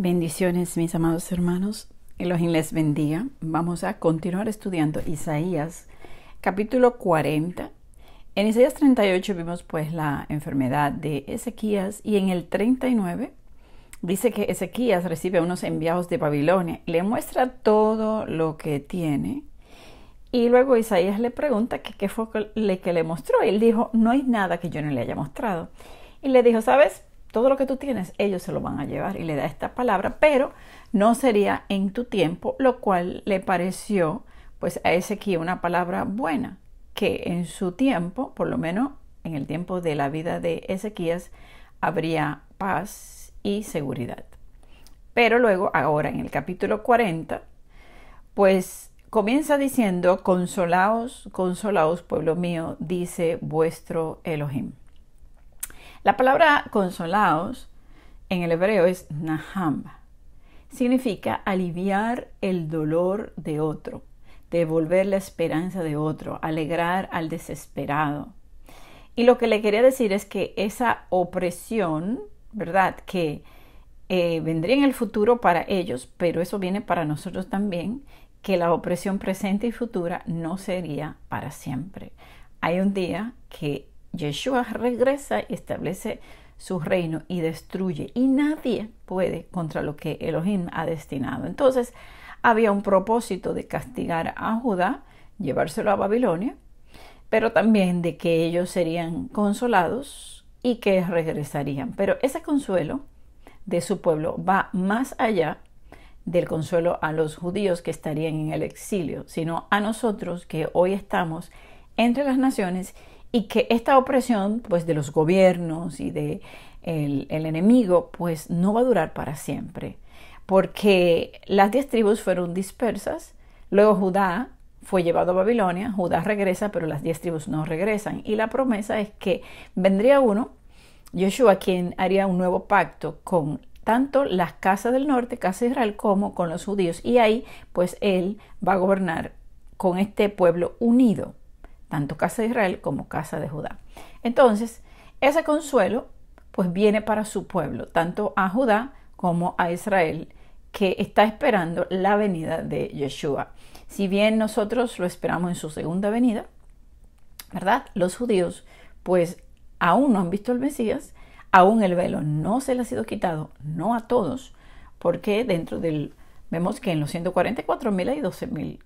Bendiciones mis amados hermanos, los les bendiga. Vamos a continuar estudiando Isaías capítulo 40. En Isaías 38 vimos pues la enfermedad de Ezequías y en el 39 dice que Ezequías recibe unos enviados de Babilonia, le muestra todo lo que tiene y luego Isaías le pregunta que qué fue lo que le mostró y él dijo, no hay nada que yo no le haya mostrado. Y le dijo, ¿sabes? todo lo que tú tienes, ellos se lo van a llevar y le da esta palabra, pero no sería en tu tiempo, lo cual le pareció pues a Ezequiel una palabra buena, que en su tiempo, por lo menos en el tiempo de la vida de Ezequiel habría paz y seguridad. Pero luego, ahora en el capítulo 40, pues comienza diciendo, consolaos, consolaos, pueblo mío, dice vuestro Elohim. La palabra consolaos en el hebreo es nahamba. Significa aliviar el dolor de otro, devolver la esperanza de otro, alegrar al desesperado. Y lo que le quería decir es que esa opresión, ¿verdad? Que eh, vendría en el futuro para ellos, pero eso viene para nosotros también, que la opresión presente y futura no sería para siempre. Hay un día que Yeshua regresa y establece su reino y destruye. Y nadie puede contra lo que Elohim ha destinado. Entonces, había un propósito de castigar a Judá, llevárselo a Babilonia, pero también de que ellos serían consolados y que regresarían. Pero ese consuelo de su pueblo va más allá del consuelo a los judíos que estarían en el exilio, sino a nosotros que hoy estamos entre las naciones y que esta opresión pues de los gobiernos y de el, enemigo pues no va a durar para siempre porque las diez tribus fueron dispersas luego Judá fue llevado a Babilonia Judá regresa pero las diez tribus no regresan y la promesa es que vendría uno Yeshua, quien haría un nuevo pacto con tanto las casas del norte, casa de Israel, como con los judíos. Y ahí, pues, él va a gobernar con este pueblo unido tanto casa de Israel como casa de Judá. Entonces, ese consuelo pues viene para su pueblo, tanto a Judá como a Israel, que está esperando la venida de Yeshua. Si bien nosotros lo esperamos en su segunda venida, ¿verdad? Los judíos pues aún no han visto al Mesías, aún el velo no se le ha sido quitado, no a todos, porque dentro del, vemos que en los 144.000 hay 12.000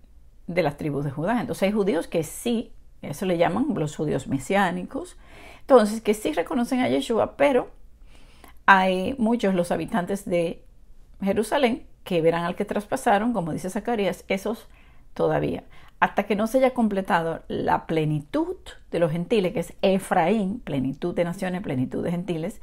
de las tribus de Judá. Entonces hay judíos que sí eso le llaman los judíos mesiánicos. Entonces, que sí reconocen a Yeshua, pero hay muchos los habitantes de Jerusalén que verán al que traspasaron, como dice Zacarías, esos todavía. Hasta que no se haya completado la plenitud de los gentiles, que es Efraín, plenitud de naciones, plenitud de gentiles,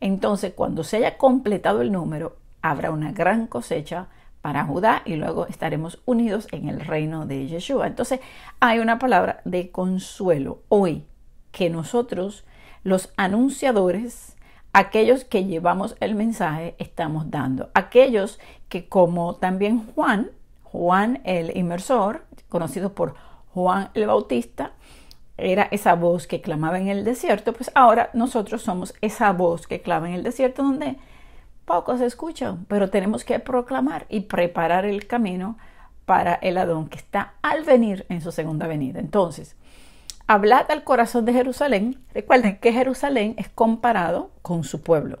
entonces cuando se haya completado el número, habrá una gran cosecha para Judá y luego estaremos unidos en el reino de Yeshua. Entonces hay una palabra de consuelo hoy que nosotros, los anunciadores, aquellos que llevamos el mensaje, estamos dando. Aquellos que como también Juan, Juan el inmersor, conocido por Juan el Bautista, era esa voz que clamaba en el desierto, pues ahora nosotros somos esa voz que clama en el desierto donde pocos escuchan, pero tenemos que proclamar y preparar el camino para el Adón que está al venir en su segunda venida. Entonces, hablad al corazón de Jerusalén. Recuerden que Jerusalén es comparado con su pueblo.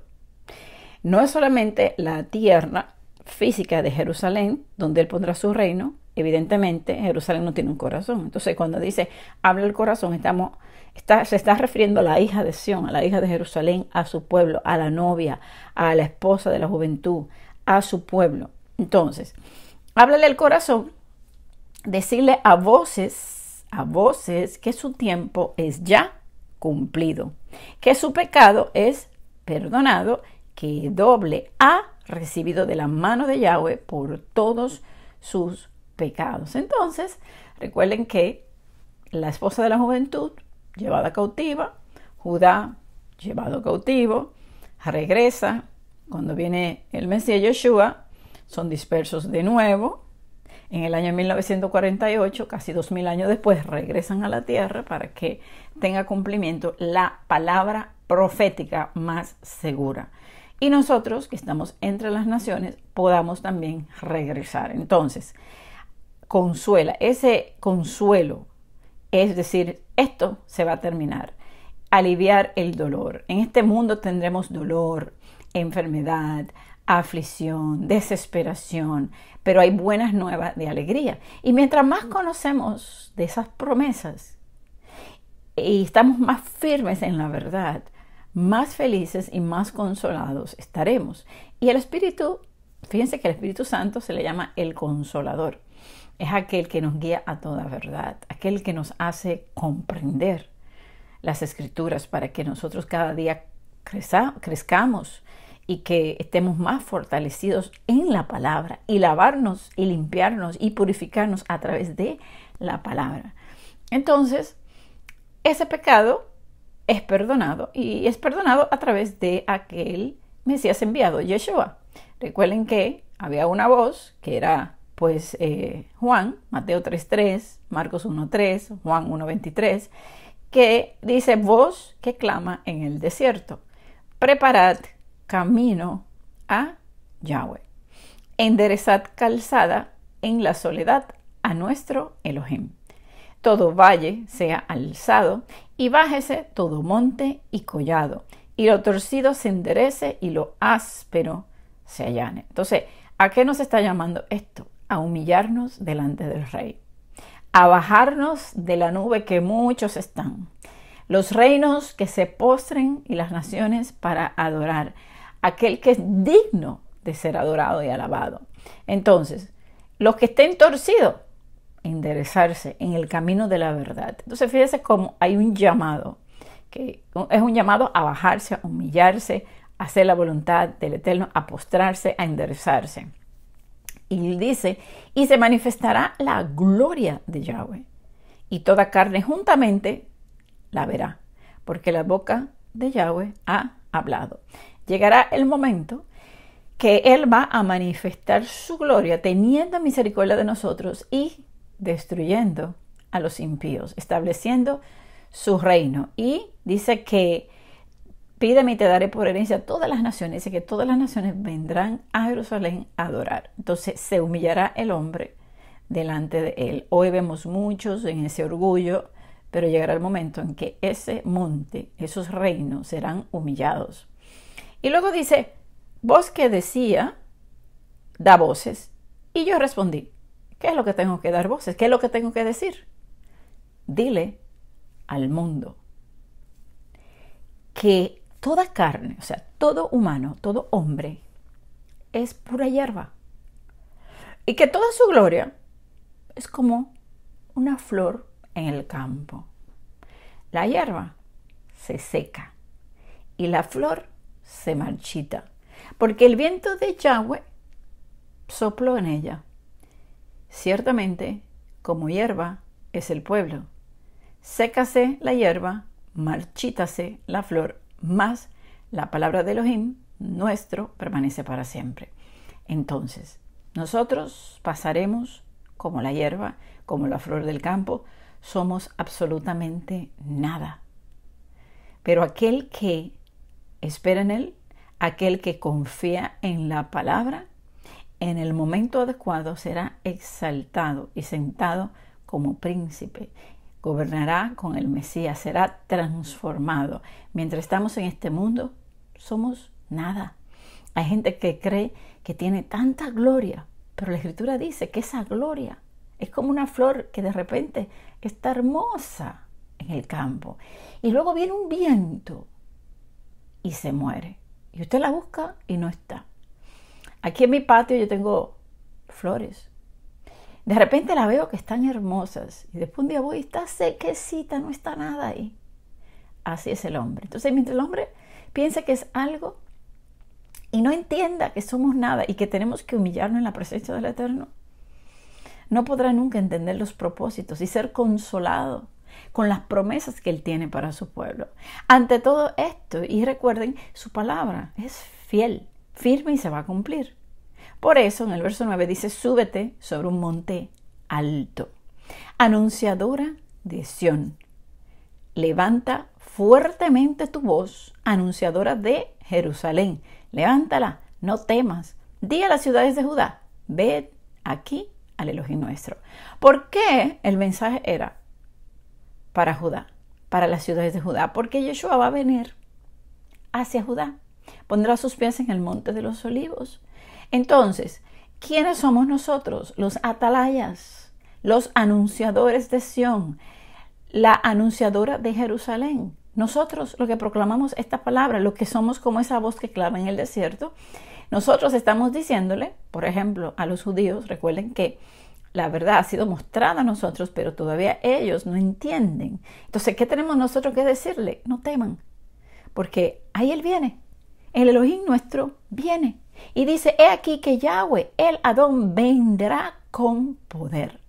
No es solamente la tierra física de Jerusalén, donde él pondrá su reino, evidentemente Jerusalén no tiene un corazón. Entonces, cuando dice habla el corazón, estamos, está, se está refiriendo a la hija de Sión, a la hija de Jerusalén, a su pueblo, a la novia, a la esposa de la juventud, a su pueblo. Entonces, háblale el corazón, decirle a voces, a voces que su tiempo es ya cumplido, que su pecado es perdonado, que doble ha recibido de la mano de Yahweh por todos sus pecados. Entonces, recuerden que la esposa de la juventud, llevada cautiva, Judá, llevado cautivo, regresa, cuando viene el Mesías Yeshua, son dispersos de nuevo. En el año 1948, casi dos mil años después, regresan a la tierra para que tenga cumplimiento la palabra profética más segura. Y nosotros, que estamos entre las naciones, podamos también regresar. Entonces, consuela, ese consuelo, es decir, esto se va a terminar, aliviar el dolor. En este mundo tendremos dolor, enfermedad, aflicción, desesperación, pero hay buenas nuevas de alegría. Y mientras más conocemos de esas promesas y estamos más firmes en la verdad, más felices y más consolados estaremos. Y el Espíritu, fíjense que el Espíritu Santo se le llama el consolador es aquel que nos guía a toda verdad, aquel que nos hace comprender las escrituras para que nosotros cada día crezcamos y que estemos más fortalecidos en la palabra y lavarnos y limpiarnos y purificarnos a través de la palabra. Entonces, ese pecado es perdonado y es perdonado a través de aquel Mesías enviado, Yeshua. Recuerden que había una voz que era pues eh, Juan, Mateo 3.3, Marcos 1.3, Juan 1.23, que dice, voz que clama en el desierto, preparad camino a Yahweh, enderezad calzada en la soledad a nuestro Elohim. Todo valle sea alzado y bájese todo monte y collado, y lo torcido se enderece y lo áspero se allane. Entonces, ¿a qué nos está llamando esto? a humillarnos delante del rey, a bajarnos de la nube que muchos están, los reinos que se postren y las naciones para adorar, aquel que es digno de ser adorado y alabado. Entonces, los que estén torcidos, enderezarse en el camino de la verdad. Entonces, fíjese cómo hay un llamado, que es un llamado a bajarse, a humillarse, a hacer la voluntad del Eterno, a postrarse, a enderezarse. Y dice, y se manifestará la gloria de Yahweh, y toda carne juntamente la verá, porque la boca de Yahweh ha hablado. Llegará el momento que Él va a manifestar su gloria teniendo misericordia de nosotros y destruyendo a los impíos, estableciendo su reino. Y dice que Pídeme y te daré por herencia todas las naciones y que todas las naciones vendrán a Jerusalén a adorar. Entonces se humillará el hombre delante de él. Hoy vemos muchos en ese orgullo, pero llegará el momento en que ese monte, esos reinos serán humillados. Y luego dice, vos que decía, da voces. Y yo respondí, ¿qué es lo que tengo que dar voces? ¿Qué es lo que tengo que decir? Dile al mundo que toda carne, o sea, todo humano, todo hombre, es pura hierba. Y que toda su gloria es como una flor en el campo. La hierba se seca y la flor se marchita, porque el viento de Yahweh sopló en ella. Ciertamente, como hierba es el pueblo. Sécase la hierba, marchítase la flor más la palabra de Elohim, nuestro, permanece para siempre. Entonces, nosotros pasaremos como la hierba, como la flor del campo, somos absolutamente nada. Pero aquel que espera en Él, aquel que confía en la palabra, en el momento adecuado será exaltado y sentado como príncipe gobernará con el Mesías, será transformado. Mientras estamos en este mundo, somos nada. Hay gente que cree que tiene tanta gloria, pero la Escritura dice que esa gloria es como una flor que de repente está hermosa en el campo. Y luego viene un viento y se muere. Y usted la busca y no está. Aquí en mi patio yo tengo flores, de repente la veo que están hermosas y después un día voy y está sequecita, no está nada ahí. Así es el hombre. Entonces, mientras el hombre piensa que es algo y no entienda que somos nada y que tenemos que humillarnos en la presencia del Eterno, no podrá nunca entender los propósitos y ser consolado con las promesas que Él tiene para su pueblo. Ante todo esto, y recuerden, su palabra es fiel, firme y se va a cumplir. Por eso en el verso 9 dice, súbete sobre un monte alto. Anunciadora de Sión, levanta fuertemente tu voz, anunciadora de Jerusalén. Levántala, no temas. Di a las ciudades de Judá, ved aquí al elogio nuestro. ¿Por qué el mensaje era para Judá, para las ciudades de Judá? Porque Yeshua va a venir hacia Judá. Pondrá sus pies en el monte de los olivos entonces, ¿quiénes somos nosotros? Los atalayas, los anunciadores de Sión, la anunciadora de Jerusalén. Nosotros, los que proclamamos esta palabra, los que somos como esa voz que clama en el desierto, nosotros estamos diciéndole, por ejemplo, a los judíos, recuerden que la verdad ha sido mostrada a nosotros, pero todavía ellos no entienden. Entonces, ¿qué tenemos nosotros que decirle? No teman, porque ahí Él viene. El Elohim nuestro viene. Y dice, he aquí que Yahweh, el Adón, vendrá con poder.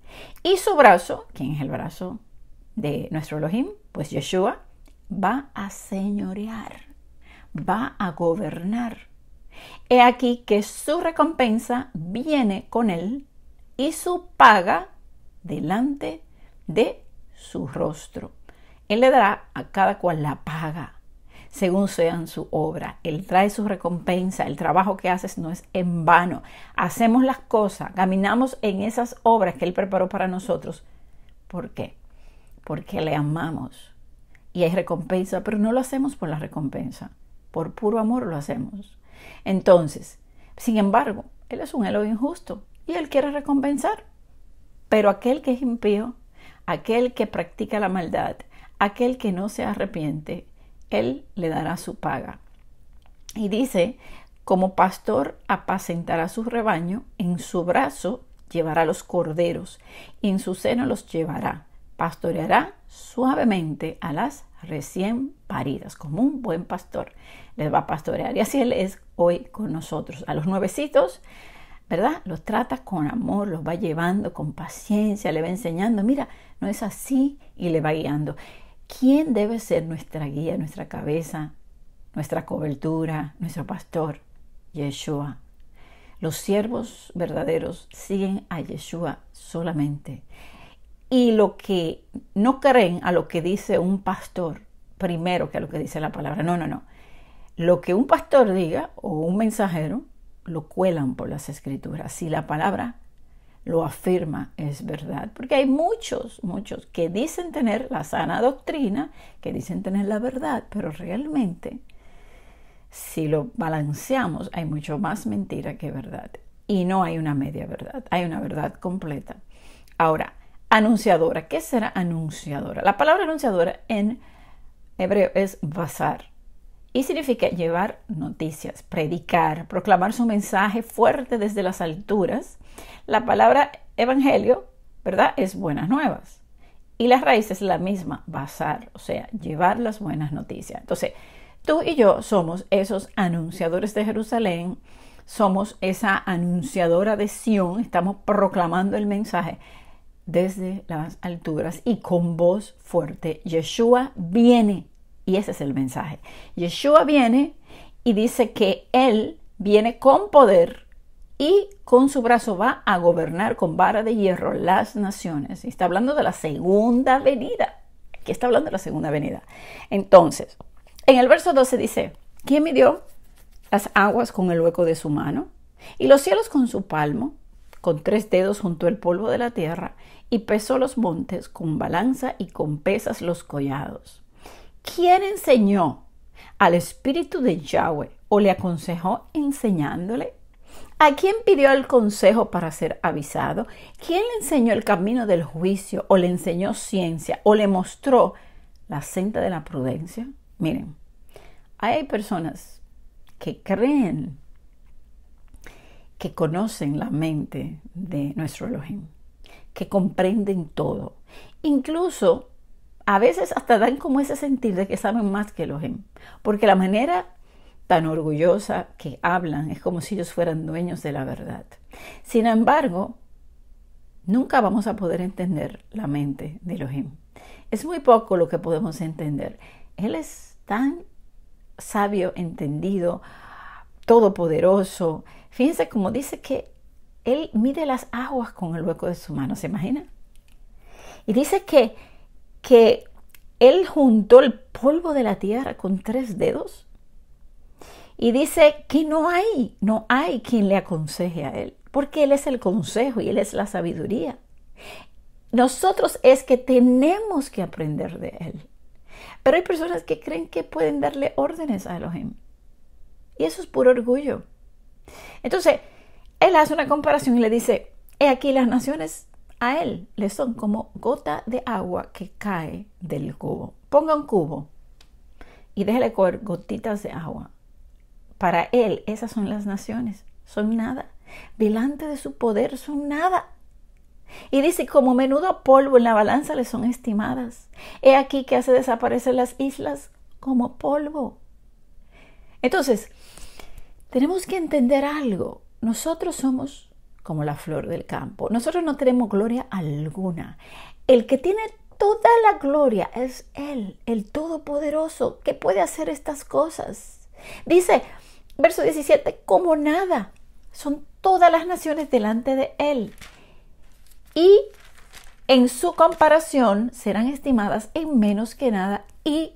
Y su brazo, ¿quién es el brazo de nuestro Elohim, pues Yeshua, va a señorear, va a gobernar. He aquí que su recompensa viene con él y su paga delante de su rostro. Él le dará a cada cual la paga según sean su obra. Él trae su recompensa, el trabajo que haces no es en vano. Hacemos las cosas, caminamos en esas obras que Él preparó para nosotros. ¿Por qué? Porque le amamos y hay recompensa, pero no lo hacemos por la recompensa, por puro amor lo hacemos. Entonces, sin embargo, Él es un héroe injusto y Él quiere recompensar. Pero aquel que es impío, aquel que practica la maldad, aquel que no se arrepiente, él le dará su paga. Y dice, como pastor apacentará su rebaño, en su brazo llevará los corderos, en su seno los llevará, pastoreará suavemente a las recién paridas, como un buen pastor les va a pastorear. Y así Él es hoy con nosotros. A los nuevecitos, ¿verdad? Los trata con amor, los va llevando con paciencia, le va enseñando, mira, no es así, y le va guiando. ¿Quién debe ser nuestra guía, nuestra cabeza, nuestra cobertura, nuestro pastor? Yeshua. Los siervos verdaderos siguen a Yeshua solamente. Y lo que no creen a lo que dice un pastor, primero que a lo que dice la palabra. No, no, no. Lo que un pastor diga o un mensajero, lo cuelan por las escrituras. Si la palabra lo afirma es verdad. Porque hay muchos, muchos que dicen tener la sana doctrina, que dicen tener la verdad, pero realmente, si lo balanceamos, hay mucho más mentira que verdad. Y no hay una media verdad, hay una verdad completa. Ahora, anunciadora, ¿qué será anunciadora? La palabra anunciadora en hebreo es bazar y significa llevar noticias, predicar, proclamar su mensaje fuerte desde las alturas la palabra evangelio, ¿verdad? Es buenas nuevas. Y la raíz es la misma, basar, o sea, llevar las buenas noticias. Entonces, tú y yo somos esos anunciadores de Jerusalén, somos esa anunciadora de Sión, estamos proclamando el mensaje desde las alturas y con voz fuerte. Yeshua viene, y ese es el mensaje. Yeshua viene y dice que Él viene con poder y con su brazo va a gobernar con vara de hierro las naciones. Y está hablando de la segunda venida. Aquí está hablando de la segunda venida. Entonces, en el verso 12 dice, ¿quién midió las aguas con el hueco de su mano? Y los cielos con su palmo, con tres dedos junto el polvo de la tierra, y pesó los montes con balanza y con pesas los collados. ¿Quién enseñó al espíritu de Yahweh o le aconsejó enseñándole ¿A quién pidió el consejo para ser avisado? ¿Quién le enseñó el camino del juicio o le enseñó ciencia o le mostró la senda de la prudencia? Miren, hay personas que creen que conocen la mente de nuestro Elohim, que comprenden todo. Incluso a veces hasta dan como ese sentir de que saben más que Elohim, porque la manera tan orgullosa que hablan, es como si ellos fueran dueños de la verdad. Sin embargo, nunca vamos a poder entender la mente de Elohim. Es muy poco lo que podemos entender. Él es tan sabio, entendido, todopoderoso. Fíjense como dice que Él mide las aguas con el hueco de su mano, ¿se imagina? Y dice que, que Él juntó el polvo de la tierra con tres dedos y dice que no hay, no hay quien le aconseje a él, porque él es el consejo y él es la sabiduría. Nosotros es que tenemos que aprender de él. Pero hay personas que creen que pueden darle órdenes a Elohim. Y eso es puro orgullo. Entonces, él hace una comparación y le dice, he aquí las naciones a él le son como gota de agua que cae del cubo. Ponga un cubo y déjale coger gotitas de agua. Para Él esas son las naciones, son nada. Delante de su poder son nada. Y dice, como menudo polvo en la balanza le son estimadas. He aquí que hace desaparecer las islas como polvo. Entonces, tenemos que entender algo. Nosotros somos como la flor del campo. Nosotros no tenemos gloria alguna. El que tiene toda la gloria es Él, el Todopoderoso, que puede hacer estas cosas. Dice, Verso 17, como nada, son todas las naciones delante de él. Y en su comparación serán estimadas en menos que nada y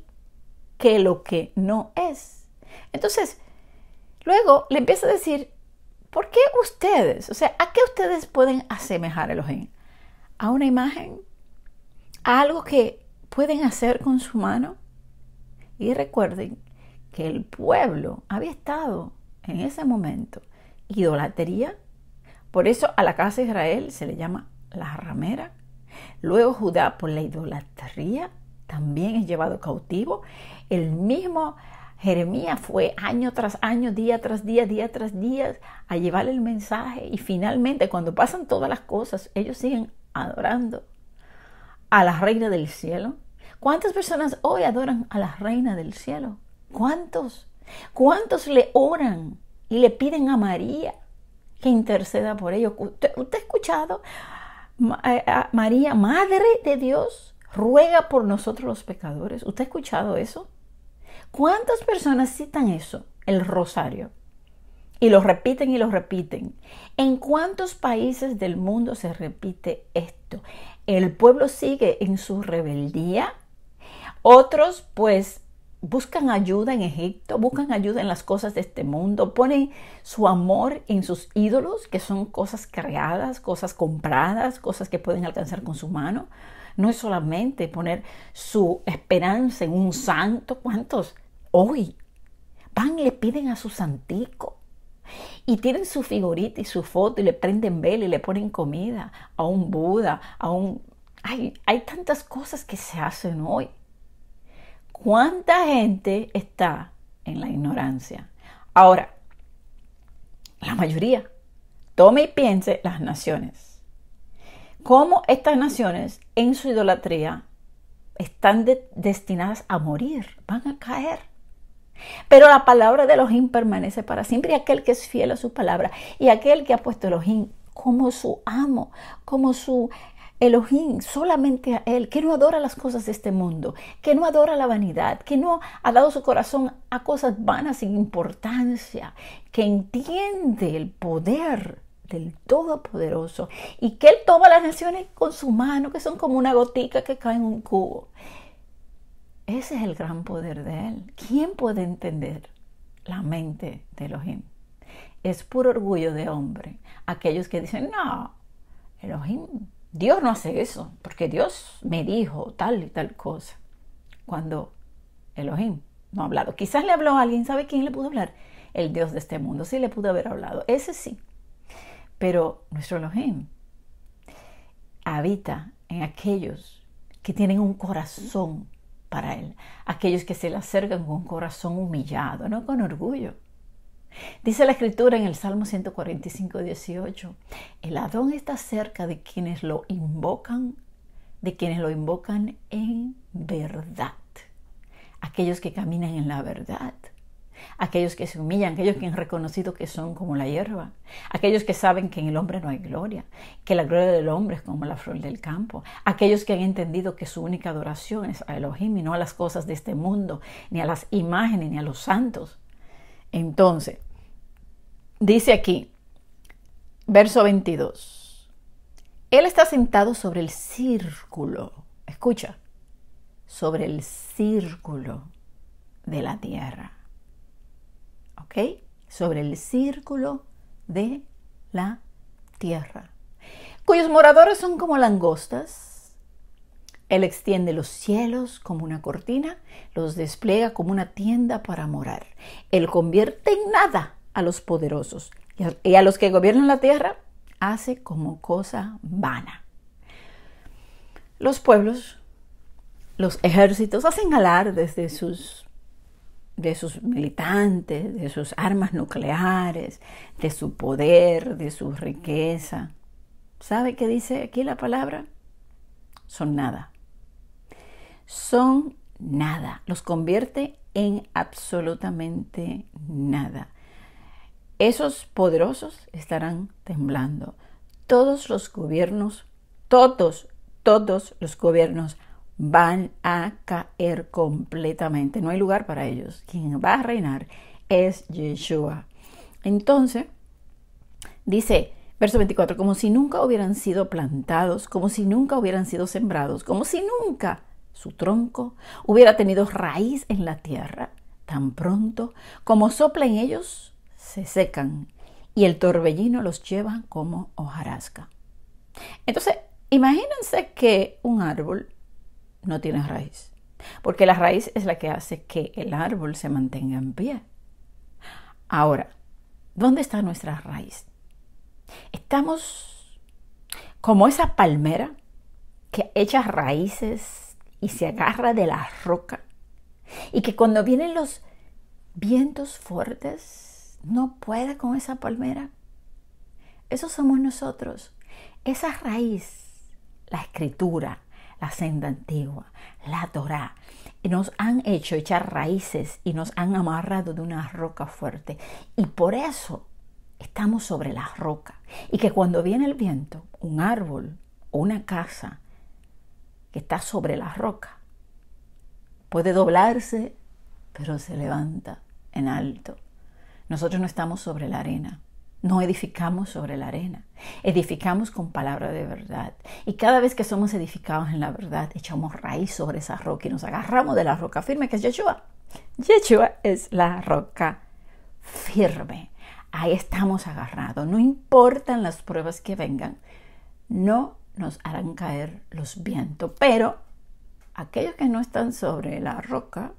que lo que no es. Entonces, luego le empieza a decir, ¿por qué ustedes? O sea, ¿a qué ustedes pueden asemejar el Elohim? ¿A una imagen? ¿A algo que pueden hacer con su mano? Y recuerden que el pueblo había estado en ese momento idolatría. Por eso a la casa de Israel se le llama la ramera. Luego Judá por la idolatría también es llevado cautivo. El mismo Jeremías fue año tras año, día tras día, día tras día a llevar el mensaje y finalmente cuando pasan todas las cosas, ellos siguen adorando a la reina del cielo. ¿Cuántas personas hoy adoran a la reina del cielo? ¿Cuántos? ¿Cuántos le oran y le piden a María que interceda por ellos? ¿Usted, ha escuchado? Eh, María, Madre de Dios, ruega por nosotros los pecadores. ¿Usted ha escuchado eso? ¿Cuántas personas citan eso, el rosario? Y lo repiten y lo repiten. ¿En cuántos países del mundo se repite esto? El pueblo sigue en su rebeldía. Otros pues buscan ayuda en Egipto, buscan ayuda en las cosas de este mundo, ponen su amor en sus ídolos, que son cosas creadas, cosas compradas, cosas que pueden alcanzar con su mano. No es solamente poner su esperanza en un santo, ¿cuántos? Hoy van y le piden a su santico. Y tienen su figurita y su foto y le prenden vela y le ponen comida a un Buda, a un... hay tantas cosas que se hacen hoy ¿Cuánta gente está en la ignorancia? Ahora, la mayoría. Tome y piense las naciones. ¿Cómo estas naciones en su idolatría están destinadas a morir? Van a caer. Pero la palabra de Elohim permanece para siempre y aquel que es fiel a su palabra y aquel que ha puesto Elohim como su amo, como su Elohim, solamente a Él, que no adora las cosas de este mundo, que no adora la vanidad, que no ha dado su corazón a cosas vanas sin importancia, que entiende el poder del Todopoderoso y que Él toma las naciones con su mano, que son como una gotica que cae en un cubo. Ese es el gran poder de Él. ¿Quién puede entender la mente de Elohim? Es puro orgullo de hombre. Aquellos que dicen, no, Elohim Dios no hace eso, porque Dios me dijo tal y tal cosa. Cuando Elohim no ha hablado. Quizás le habló a alguien, ¿sabe quién le pudo hablar? El Dios de este mundo, sí le pudo haber hablado, ese sí. Pero nuestro Elohim habita en aquellos que tienen un corazón para Él, aquellos que se le acercan con un corazón humillado, no con orgullo, Dice la escritura en el Salmo 145, 18, el Adón está cerca de quienes lo invocan, de quienes lo invocan en verdad, aquellos que caminan en la verdad, aquellos que se humillan, aquellos que han reconocido que son como la hierba, aquellos que saben que en el hombre no hay gloria, que la gloria del hombre es como la flor del campo, aquellos que han entendido que su única adoración es a Elohim y no a las cosas de este mundo, ni a las imágenes, ni a los santos, entonces, dice aquí, verso 22, Él está sentado sobre el círculo, escucha, sobre el círculo de la tierra. ¿Ok? Sobre el círculo de la tierra. Cuyos moradores son como langostas él extiende los cielos como una cortina, los despliega como una tienda para morar. Él convierte en nada a los poderosos y a los que gobiernan la tierra hace como cosa vana. Los pueblos, los ejércitos hacen alardes de sus de sus militantes, de sus armas nucleares, de su poder, de su riqueza. ¿Sabe qué dice aquí la palabra? Son nada son nada, los convierte en absolutamente nada. Esos poderosos estarán temblando. Todos los gobiernos, todos, todos los gobiernos van a caer completamente. No hay lugar para ellos. Quien va a reinar es Yeshua. Entonces, dice verso 24, como si nunca hubieran sido plantados, como si nunca hubieran sido sembrados, como si nunca su tronco hubiera tenido raíz en la tierra. Tan pronto como soplan ellos, se secan y el torbellino los lleva como hojarasca. Entonces, imagínense que un árbol no tiene raíz, porque la raíz es la que hace que el árbol se mantenga en pie. Ahora, ¿dónde está nuestra raíz? Estamos como esa palmera que echa raíces y se agarra de la roca y que cuando vienen los vientos fuertes no pueda con esa palmera. eso somos nosotros. Esa raíz, la escritura, la senda antigua, la Torá, nos han hecho echar raíces y nos han amarrado de una roca fuerte. Y por eso estamos sobre la roca. Y que cuando viene el viento, un árbol una casa que está sobre la roca. Puede doblarse, pero se levanta en alto. Nosotros no estamos sobre la arena, no edificamos sobre la arena, edificamos con palabra de verdad. Y cada vez que somos edificados en la verdad, echamos raíz sobre esa roca y nos agarramos de la roca firme que es Yeshua. Yeshua es la roca firme. Ahí estamos agarrados. No importan las pruebas que vengan, no nos harán caer los vientos, pero aquellos que no están sobre la roca,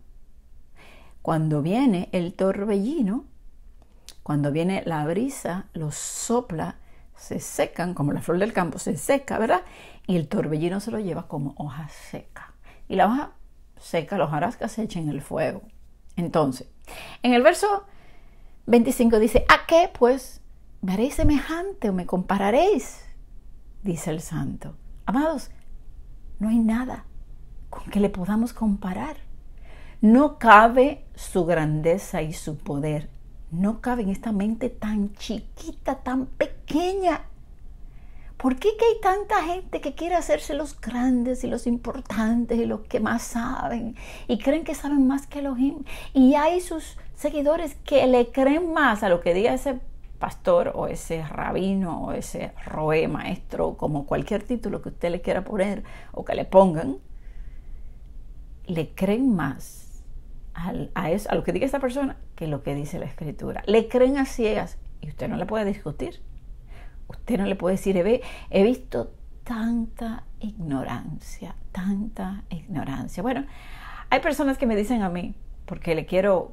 cuando viene el torbellino, cuando viene la brisa, los sopla, se secan, como la flor del campo se seca, ¿verdad? Y el torbellino se lo lleva como hoja seca. Y la hoja seca, los arascas se echan en el fuego. Entonces, en el verso 25 dice, ¿a qué pues me haréis semejante o me compararéis? dice el santo. Amados, no hay nada con que le podamos comparar. No cabe su grandeza y su poder. No cabe en esta mente tan chiquita, tan pequeña. ¿Por qué hay tanta gente que quiere hacerse los grandes y los importantes y los que más saben y creen que saben más que los Y hay sus seguidores que le creen más a lo que diga ese pastor o ese rabino o ese roe maestro, como cualquier título que usted le quiera poner o que le pongan, le creen más a, a lo que diga esta persona que lo que dice la escritura. Le creen a ciegas y usted no le puede discutir. Usted no le puede decir, he, he visto tanta ignorancia, tanta ignorancia. Bueno, hay personas que me dicen a mí, porque le quiero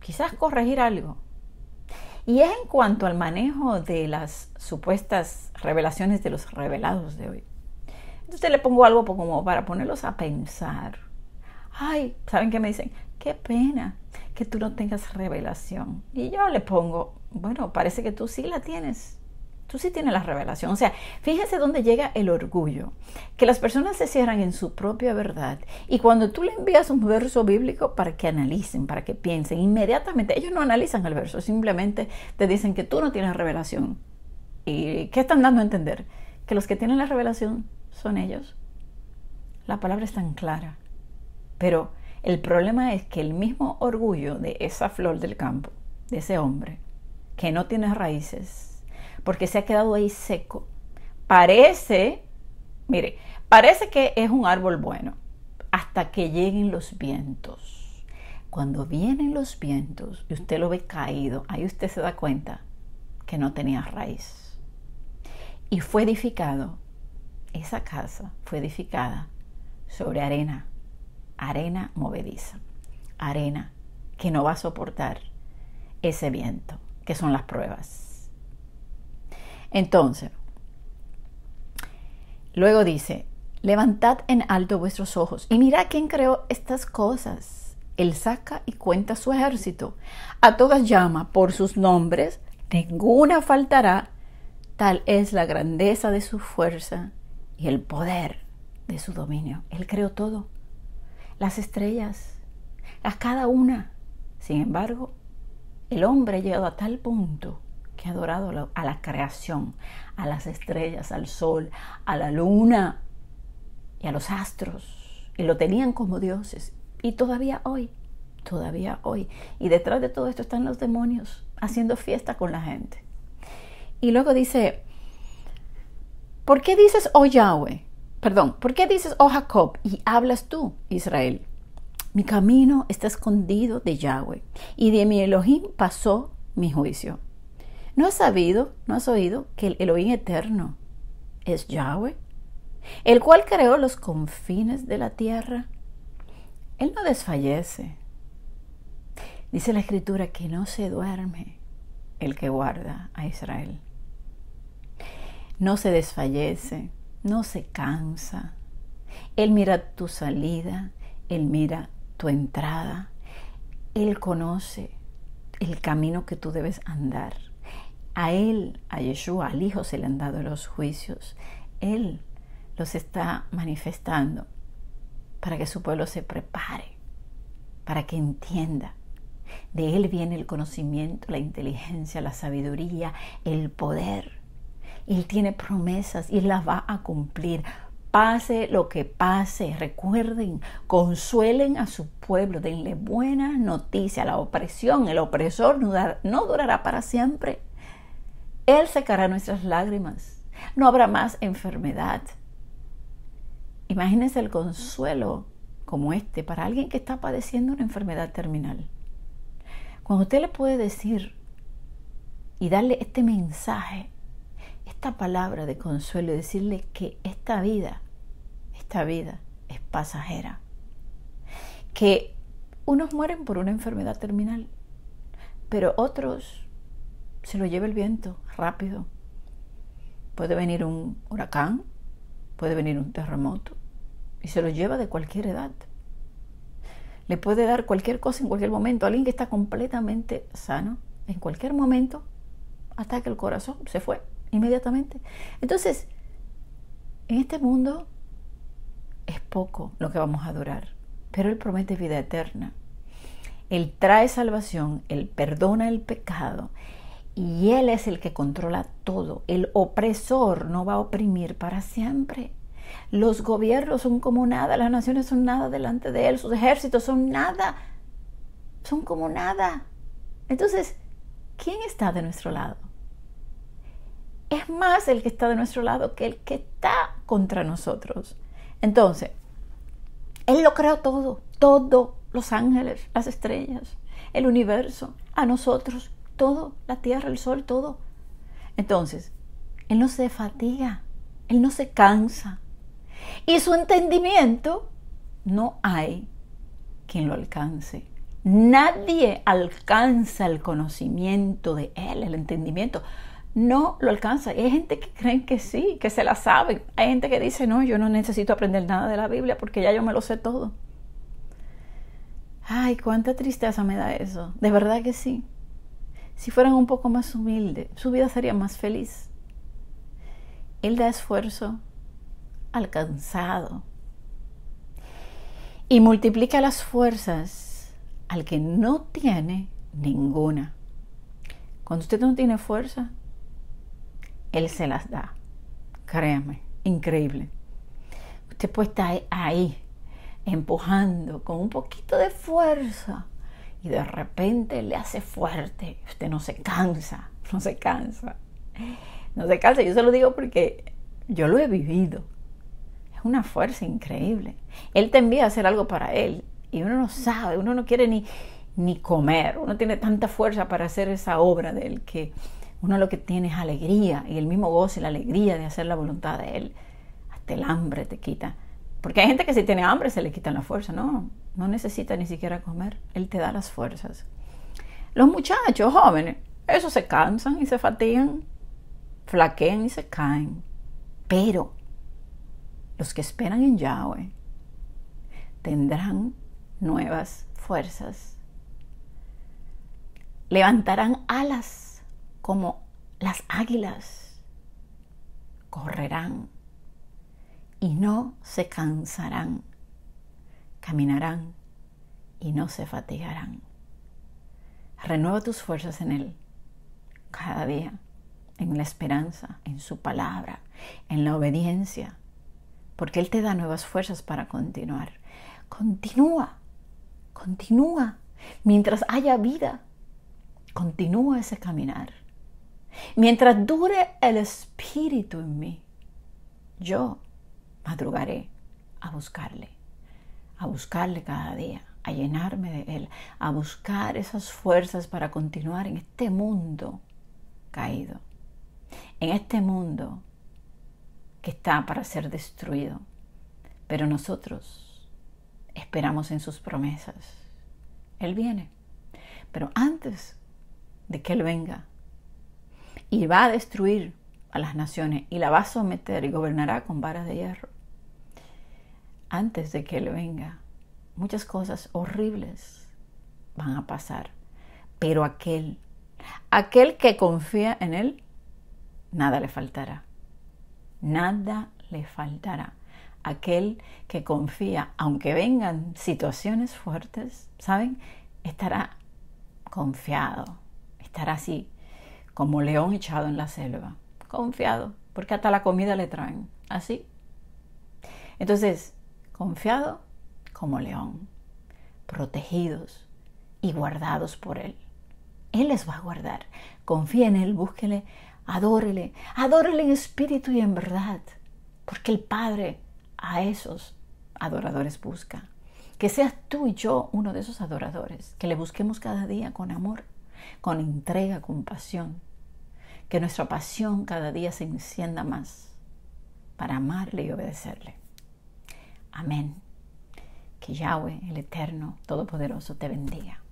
quizás corregir algo, y es en cuanto al manejo de las supuestas revelaciones de los revelados de hoy. Entonces le pongo algo como para ponerlos a pensar. Ay, ¿saben qué me dicen? Qué pena que tú no tengas revelación. Y yo le pongo, bueno, parece que tú sí la tienes. Tú sí tienes la revelación. O sea, fíjese dónde llega el orgullo. Que las personas se cierran en su propia verdad. Y cuando tú le envías un verso bíblico para que analicen, para que piensen, inmediatamente, ellos no analizan el verso, simplemente te dicen que tú no tienes revelación. ¿Y qué están dando a entender? Que los que tienen la revelación son ellos. La palabra es tan clara. Pero el problema es que el mismo orgullo de esa flor del campo, de ese hombre, que no tiene raíces, porque se ha quedado ahí seco. Parece, mire, parece que es un árbol bueno hasta que lleguen los vientos. Cuando vienen los vientos y usted lo ve caído, ahí usted se da cuenta que no tenía raíz. Y fue edificado, esa casa fue edificada sobre arena, arena movediza, arena que no va a soportar ese viento, que son las pruebas. Entonces, luego dice, levantad en alto vuestros ojos y mirad quién creó estas cosas. Él saca y cuenta su ejército. A todas llama por sus nombres, ninguna faltará. Tal es la grandeza de su fuerza y el poder de su dominio. Él creó todo. Las estrellas, a cada una. Sin embargo, el hombre ha llegado a tal punto adorado a la creación, a las estrellas, al sol, a la luna y a los astros. Y lo tenían como dioses. Y todavía hoy, todavía hoy. Y detrás de todo esto están los demonios haciendo fiesta con la gente. Y luego dice, ¿por qué dices, oh Yahweh? Perdón, ¿por qué dices, oh Jacob? Y hablas tú, Israel. Mi camino está escondido de Yahweh y de mi Elohim pasó mi juicio. ¿No has sabido, no has oído que el Elohim eterno es Yahweh, el cual creó los confines de la tierra? Él no desfallece. Dice la escritura que no se duerme el que guarda a Israel. No se desfallece, no se cansa. Él mira tu salida, Él mira tu entrada. Él conoce el camino que tú debes andar. A Él, a Yeshua, al Hijo se le han dado los juicios. Él los está manifestando para que su pueblo se prepare, para que entienda. De Él viene el conocimiento, la inteligencia, la sabiduría, el poder. Él tiene promesas y las va a cumplir. Pase lo que pase, recuerden, consuelen a su pueblo, denle buena noticia. La opresión, el opresor no durará para siempre. Él secará nuestras lágrimas. No habrá más enfermedad. Imagínense el consuelo como este para alguien que está padeciendo una enfermedad terminal. Cuando usted le puede decir y darle este mensaje, esta palabra de consuelo y decirle que esta vida, esta vida es pasajera. Que unos mueren por una enfermedad terminal, pero otros se lo lleva el viento rápido. Puede venir un huracán, puede venir un terremoto y se lo lleva de cualquier edad. Le puede dar cualquier cosa en cualquier momento. Alguien que está completamente sano, en cualquier momento, hasta que el corazón, se fue inmediatamente. Entonces, en este mundo es poco lo que vamos a durar, pero Él promete vida eterna. Él trae salvación, Él perdona el pecado, y Él es el que controla todo. El opresor no va a oprimir para siempre. Los gobiernos son como nada, las naciones son nada delante de Él, sus ejércitos son nada, son como nada. Entonces, ¿quién está de nuestro lado? Es más el que está de nuestro lado que el que está contra nosotros. Entonces, Él lo creó todo, todo, los ángeles, las estrellas, el universo, a nosotros, todo, la tierra, el sol, todo. Entonces, Él no se fatiga, Él no se cansa. Y su entendimiento no hay quien lo alcance. Nadie alcanza el conocimiento de Él, el entendimiento. No lo alcanza. Y hay gente que creen que sí, que se la sabe Hay gente que dice, no, yo no necesito aprender nada de la Biblia porque ya yo me lo sé todo. Ay, cuánta tristeza me da eso. De verdad que sí si fueran un poco más humildes, su vida sería más feliz. Él da esfuerzo alcanzado y multiplica las fuerzas al que no tiene ninguna. Cuando usted no tiene fuerza, Él se las da. Créame, increíble. Usted puede estar ahí, empujando con un poquito de fuerza y de repente le hace fuerte. Usted no se cansa, no se cansa. No se cansa, yo se lo digo porque yo lo he vivido. Es una fuerza increíble. Él te envía a hacer algo para él y uno no sabe, uno no quiere ni, comer, uno tiene tanta fuerza para hacer esa obra de él que uno lo que tiene es alegría y el mismo goce, la alegría de hacer la voluntad de él. Hasta el hambre te quita porque hay gente que si tiene hambre se le quitan la fuerza. No, no necesita ni siquiera comer. Él te da las fuerzas. Los muchachos jóvenes, esos se cansan y se fatigan, flaquean y se caen. Pero los que esperan en Yahweh tendrán nuevas fuerzas. Levantarán alas como las águilas. Correrán y no se cansarán. Caminarán y no se fatigarán. Renueva tus fuerzas en Él cada día, en la esperanza, en su palabra, en la obediencia, porque Él te da nuevas fuerzas para continuar. Continúa, continúa. Mientras haya vida, continúa ese caminar. Mientras dure el espíritu en mí, yo madrugaré a buscarle, a buscarle cada día, a llenarme de él, a buscar esas fuerzas para continuar en este mundo caído, en este mundo que está para ser destruido. Pero nosotros esperamos en sus promesas. Él viene, pero antes de que Él venga y va a destruir a las naciones y la va a someter y gobernará con varas de hierro antes de que Él venga. Muchas cosas horribles van a pasar, pero aquel, aquel que confía en Él, nada le faltará. Nada le faltará. Aquel que confía, aunque vengan situaciones fuertes, ¿saben? Estará confiado, estará así, como león echado en la selva, confiado, porque hasta la comida le traen, así. Entonces, confiado como león, protegidos y guardados por Él. Él les va a guardar. Confía en Él, búsquele, adórele, adórele en espíritu y en verdad, porque el Padre a esos adoradores busca. Que seas tú y yo uno de esos adoradores, que le busquemos cada día con amor, con entrega, con pasión, que nuestra pasión cada día se encienda más para amarle y obedecerle. Amén. Que Yahweh, el Eterno, Todopoderoso, te bendiga.